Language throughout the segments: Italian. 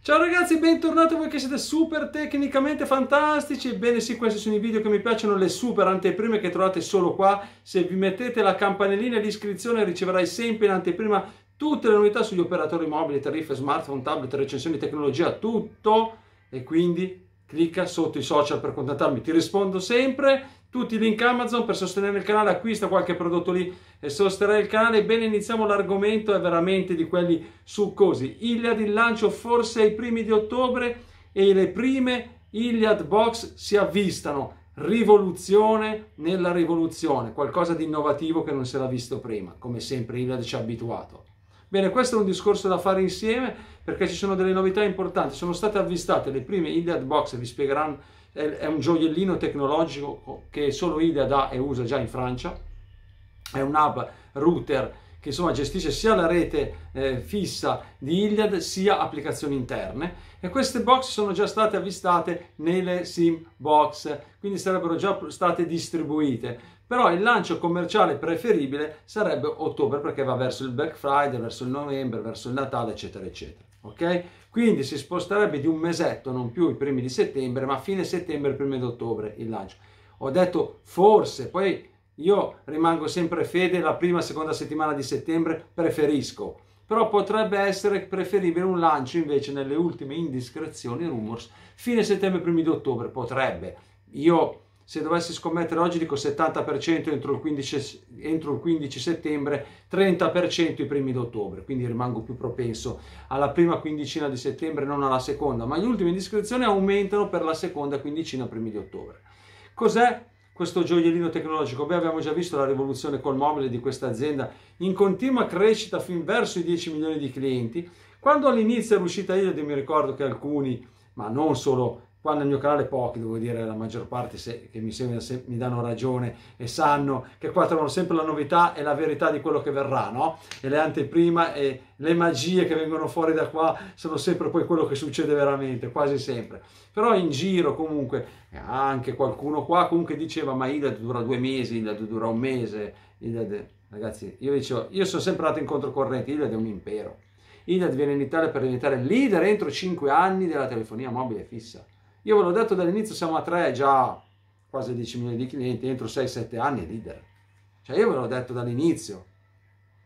Ciao ragazzi, bentornati voi che siete super tecnicamente fantastici. Ebbene sì, questi sono i video che mi piacciono, le super anteprime che trovate solo qua. Se vi mettete la campanellina di iscrizione riceverai sempre in anteprima tutte le novità sugli operatori mobili, tariffe, smartphone, tablet, recensioni, tecnologia, tutto. E quindi clicca sotto i social per contattarmi, ti rispondo sempre tutti i link Amazon per sostenere il canale, acquista qualche prodotto lì e sostenere il canale. Bene, iniziamo l'argomento, è veramente di quelli succosi. Iliad in lancio forse ai primi di ottobre e le prime Iliad Box si avvistano. Rivoluzione nella rivoluzione, qualcosa di innovativo che non si era visto prima, come sempre Iliad ci ha abituato. Bene, questo è un discorso da fare insieme perché ci sono delle novità importanti. Sono state avvistate le prime Iliad Box, vi spiegheranno è un gioiellino tecnologico che solo IDEA dà e usa già in Francia, è un hub router che insomma gestisce sia la rete eh, fissa di Iliad sia applicazioni interne e queste box sono già state avvistate nelle sim box quindi sarebbero già state distribuite però il lancio commerciale preferibile sarebbe ottobre perché va verso il Black Friday, verso il novembre, verso il Natale eccetera eccetera ok? Quindi si sposterebbe di un mesetto, non più i primi di settembre, ma fine settembre, primi di ottobre il lancio. Ho detto forse, poi io rimango sempre fede, la prima, seconda settimana di settembre preferisco, però potrebbe essere preferibile un lancio invece nelle ultime indiscrezioni rumors fine settembre, primi di ottobre, potrebbe. Io se dovessi scommettere oggi dico 70% entro il, 15, entro il 15 settembre, 30% i primi d'ottobre, quindi rimango più propenso alla prima quindicina di settembre, non alla seconda, ma gli ultimi di iscrizione aumentano per la seconda quindicina primi di ottobre. Cos'è questo gioiellino tecnologico? Beh, abbiamo già visto la rivoluzione col mobile di questa azienda in continua crescita fin verso i 10 milioni di clienti. Quando all'inizio è uscita io, mi ricordo che alcuni, ma non solo qua nel mio canale pochi, devo dire la maggior parte se, che mi, sembra, se, mi danno ragione e sanno che qua trovano sempre la novità e la verità di quello che verrà, no? E le anteprima e le magie che vengono fuori da qua sono sempre poi quello che succede veramente, quasi sempre. Però in giro comunque, anche qualcuno qua comunque diceva ma Ida dura due mesi, Ida dura un mese, Ilad... Ragazzi, io dicevo, io sono sempre andato in controcorrente, Ilad è un impero. Ilad viene in Italia per diventare leader entro 5 anni della telefonia mobile fissa. Io ve l'ho detto dall'inizio, siamo a tre già quasi 10 milioni di clienti, entro 6-7 anni è leader. Cioè io ve l'ho detto dall'inizio,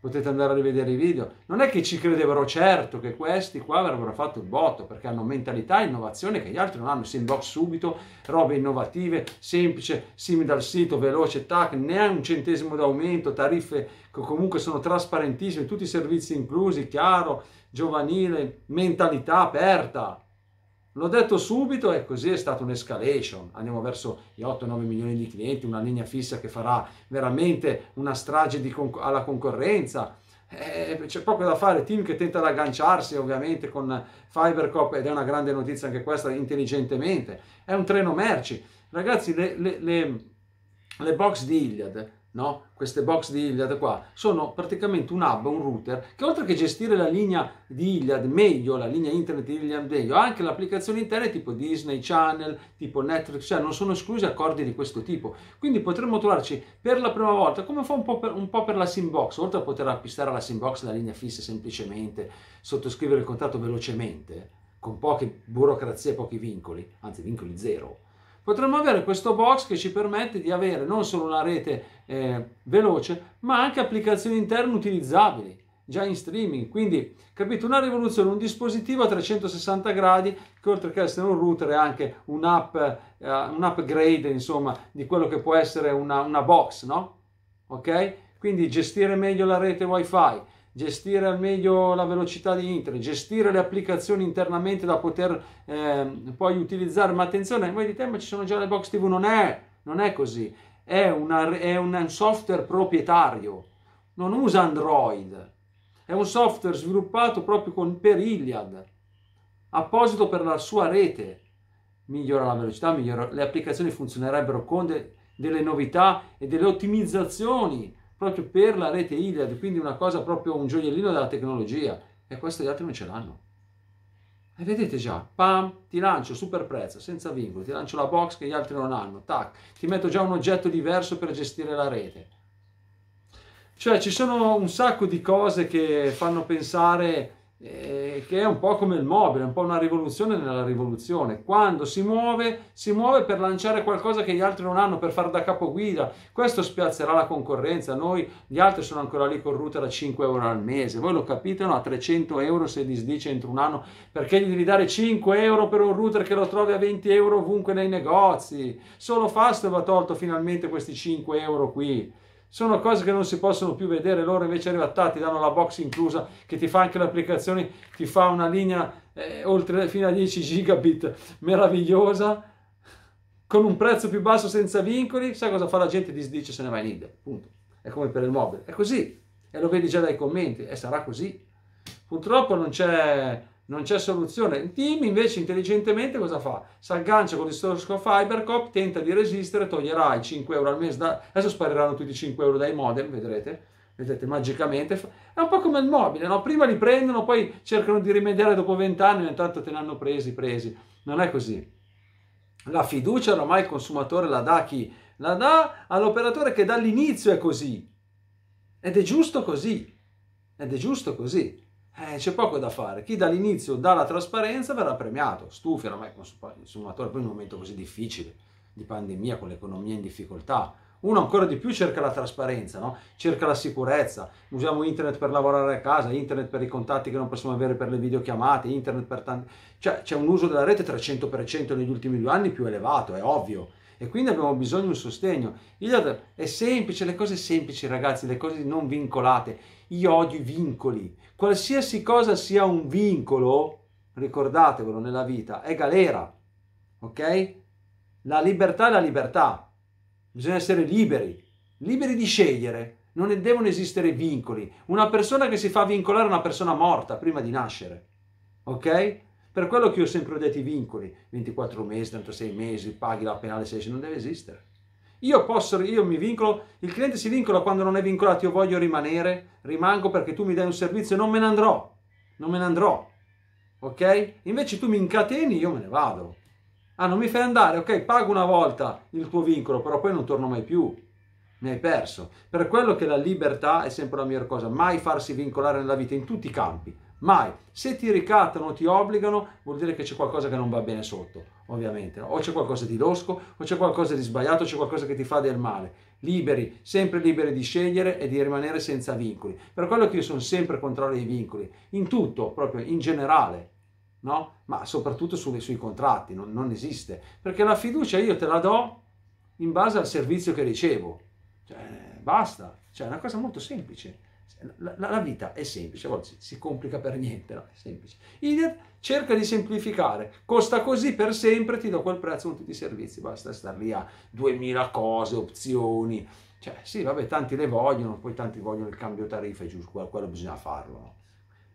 potete andare a rivedere i video. Non è che ci credevano certo che questi qua avrebbero fatto il botto, perché hanno mentalità e innovazione che gli altri non hanno, si inbox subito, robe innovative, semplice, simili dal sito, veloce, tac, neanche un centesimo d'aumento, tariffe che comunque sono trasparentissime, tutti i servizi inclusi, chiaro, giovanile, mentalità aperta L'ho detto subito e così è stata un'escalation. Andiamo verso gli 8-9 milioni di clienti, una linea fissa che farà veramente una strage conc- alla concorrenza. Eh, c'è poco da fare, team che tenta ad agganciarsi ovviamente con Fibercop ed è una grande notizia anche questa intelligentemente. È un treno merci. Ragazzi, le, le, le, le box di Iliad no? queste box di Iliad qua, sono praticamente un hub, un router, che oltre che gestire la linea di Iliad meglio, la linea internet di Iliad meglio, anche le applicazioni interne tipo Disney Channel, tipo Netflix, cioè non sono esclusi accordi di questo tipo. Quindi potremmo trovarci per la prima volta, come fa un po' per, un po per la Simbox, oltre a poter acquistare la Simbox la linea fissa semplicemente, sottoscrivere il contratto velocemente, con poche burocrazie e pochi vincoli, anzi vincoli zero, potremmo avere questo box che ci permette di avere non solo una rete eh, veloce, ma anche applicazioni interne utilizzabili già in streaming. Quindi, capito, una rivoluzione, un dispositivo a 360 gradi che oltre che essere un router è anche un, up, uh, eh, un upgrade, insomma, di quello che può essere una, una box, no? Ok? Quindi gestire meglio la rete wifi, gestire al meglio la velocità di internet, gestire le applicazioni internamente da poter eh, poi utilizzare. Ma attenzione, voi dite, ma ci sono già le box TV, non è, non è così, è, una, è un software proprietario, non usa Android, è un software sviluppato proprio con, per Iliad, apposito per la sua rete. Migliora la velocità, migliora, le applicazioni funzionerebbero con de, delle novità e delle ottimizzazioni proprio per la rete Iliad, quindi una cosa proprio un gioiellino della tecnologia. E questo gli altri non ce l'hanno. E vedete già, pam, ti lancio super prezzo, senza vincolo, ti lancio la box che gli altri non hanno, tac, ti metto già un oggetto diverso per gestire la rete. Cioè ci sono un sacco di cose che fanno pensare... Eh, che è un po' come il mobile, un po' una rivoluzione nella rivoluzione. Quando si muove, si muove per lanciare qualcosa che gli altri non hanno, per far da capoguida. Questo spiazzerà la concorrenza. Noi, gli altri sono ancora lì con router a 5 euro al mese. Voi lo capite, no? A 300 euro se disdice entro un anno, perché gli devi dare 5 euro per un router che lo trovi a 20 euro ovunque nei negozi. Solo Fast va tolto finalmente questi 5 euro qui sono cose che non si possono più vedere, loro invece arriva ta, ti danno la box inclusa, che ti fa anche l'applicazione, ti fa una linea eh, oltre, fino a 10 gigabit, meravigliosa, con un prezzo più basso senza vincoli, sai cosa fa la gente? disdice se ne va in India, punto. È come per il mobile, è così, e lo vedi già dai commenti, e sarà così. Purtroppo non c'è non c'è soluzione. Il team invece intelligentemente cosa fa? Si aggancia con il discorso FiberCop, tenta di resistere, toglierà i 5 euro al mese, da... adesso spariranno tutti i 5 euro dai modem, vedrete, vedete magicamente, è un po' come il mobile, no? prima li prendono, poi cercano di rimediare dopo 20 anni, intanto te ne hanno presi, presi, non è così. La fiducia ormai il consumatore la dà a chi? La dà all'operatore che dall'inizio è così, ed è giusto così, ed è giusto così eh, c'è poco da fare. Chi dall'inizio dà la trasparenza verrà premiato. Stufi oramai come consumatore, poi in un momento così difficile di pandemia, con l'economia in difficoltà. Uno ancora di più cerca la trasparenza, no? cerca la sicurezza. Usiamo internet per lavorare a casa, internet per i contatti che non possiamo avere per le videochiamate, internet per tanti... Cioè c'è un uso della rete 300% negli ultimi due anni più elevato, è ovvio e quindi abbiamo bisogno di un sostegno. Il leader è semplice, le cose semplici ragazzi, le cose non vincolate. Io odio i vincoli. Qualsiasi cosa sia un vincolo, ricordatevelo nella vita, è galera. Ok? La libertà è la libertà. Bisogna essere liberi, liberi di scegliere. Non devono esistere vincoli. Una persona che si fa vincolare è una persona morta prima di nascere. Ok? Per quello che io sempre ho detto i vincoli, 24 mesi, 36 mesi, paghi la penale 6, non deve esistere. Io posso, io mi vincolo, il cliente si vincola quando non è vincolato, io voglio rimanere, rimango perché tu mi dai un servizio, e non me ne andrò, non me ne andrò, ok? Invece tu mi incateni, io me ne vado. Ah, non mi fai andare, ok, pago una volta il tuo vincolo, però poi non torno mai più, mi hai perso. Per quello che la libertà è sempre la miglior cosa, mai farsi vincolare nella vita, in tutti i campi, mai. Se ti ricattano, ti obbligano, vuol dire che c'è qualcosa che non va bene sotto, ovviamente. O c'è qualcosa di losco, o c'è qualcosa di sbagliato, o c'è qualcosa che ti fa del male. Liberi, sempre liberi di scegliere e di rimanere senza vincoli. Per quello che io sono sempre contrario ai vincoli, in tutto, proprio in generale. No? Ma soprattutto sui, sui contratti, non, non esiste. Perché la fiducia io te la do in base al servizio che ricevo. Cioè, basta, cioè, è una cosa molto semplice. La, la, la, vita è semplice, a volte si, si complica per niente, no? È semplice. Idiot cerca di semplificare, costa così per sempre, ti do quel prezzo con tutti i servizi, basta star lì a 2000 cose, opzioni. Cioè, sì, vabbè, tanti le vogliono, poi tanti vogliono il cambio tariffa, tariffe, giusto, quello bisogna farlo,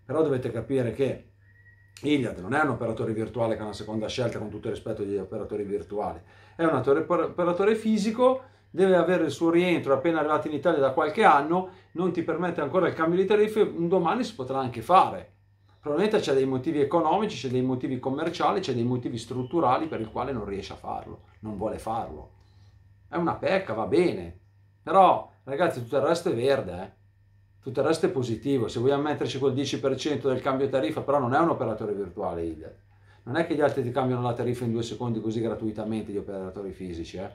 Però dovete capire che Iliad non è un operatore virtuale che ha una seconda scelta con tutto il rispetto degli operatori virtuali, è un operatore fisico deve avere il suo rientro appena arrivato in Italia da qualche anno, non ti permette ancora il cambio di tariffe, un domani si potrà anche fare. Probabilmente c'è dei motivi economici, c'è dei motivi commerciali, c'è dei motivi strutturali per il quale non riesce a farlo, non vuole farlo. È una pecca, va bene, però ragazzi tutto il resto è verde, eh? tutto il resto è positivo. Se vogliamo metterci quel 10% del cambio tariffa, però non è un operatore virtuale Ilder. Non è che gli altri ti cambiano la tariffa in due secondi così gratuitamente gli operatori fisici. Eh?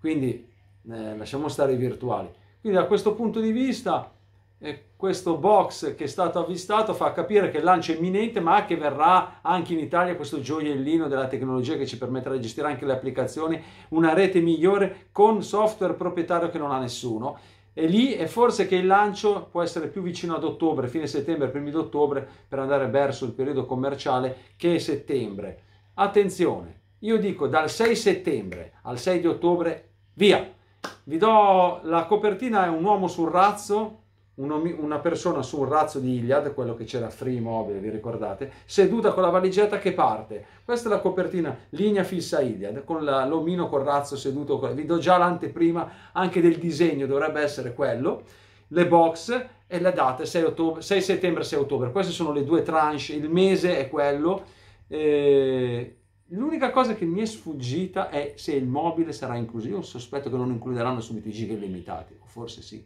Quindi eh, lasciamo stare i virtuali. Quindi da questo punto di vista eh, questo box che è stato avvistato fa capire che il lancio è imminente ma che verrà anche in Italia questo gioiellino della tecnologia che ci permetterà di gestire anche le applicazioni, una rete migliore con software proprietario che non ha nessuno e lì è forse che il lancio può essere più vicino ad ottobre, fine settembre, primi d'ottobre, per andare verso il periodo commerciale che è settembre. Attenzione, io dico dal 6 settembre al 6 di ottobre via! Vi do la copertina, è un uomo sul razzo, una persona su un razzo di Iliad, quello che c'era free mobile, vi ricordate, seduta con la valigetta che parte. Questa è la copertina, linea fissa Iliad, con l'omino col razzo seduto. Vi do già l'anteprima anche del disegno, dovrebbe essere quello. Le box e la data 6, ottobre, 6 settembre 6 ottobre. Queste sono le due tranche, il mese è quello. Eh, L'unica cosa che mi è sfuggita è se il mobile sarà incluso. Io sospetto che non includeranno subito i giga illimitati, o forse sì.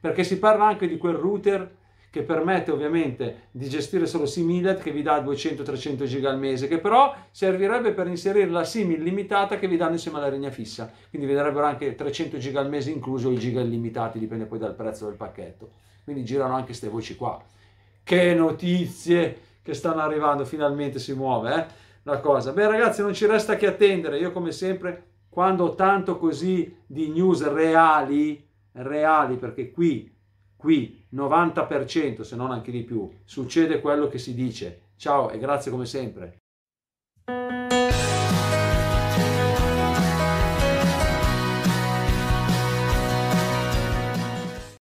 Perché si parla anche di quel router che permette ovviamente di gestire solo Similet che vi dà 200-300 giga al mese, che però servirebbe per inserire la SIM illimitata che vi danno insieme alla linea fissa. Quindi vi darebbero anche 300 giga al mese incluso o i giga illimitati, dipende poi dal prezzo del pacchetto. Quindi girano anche queste voci qua. Che notizie che stanno arrivando, finalmente si muove, eh? la cosa. Beh ragazzi, non ci resta che attendere. Io come sempre, quando ho tanto così di news reali, reali, perché qui, qui 90%, se non anche di più, succede quello che si dice. Ciao e grazie come sempre.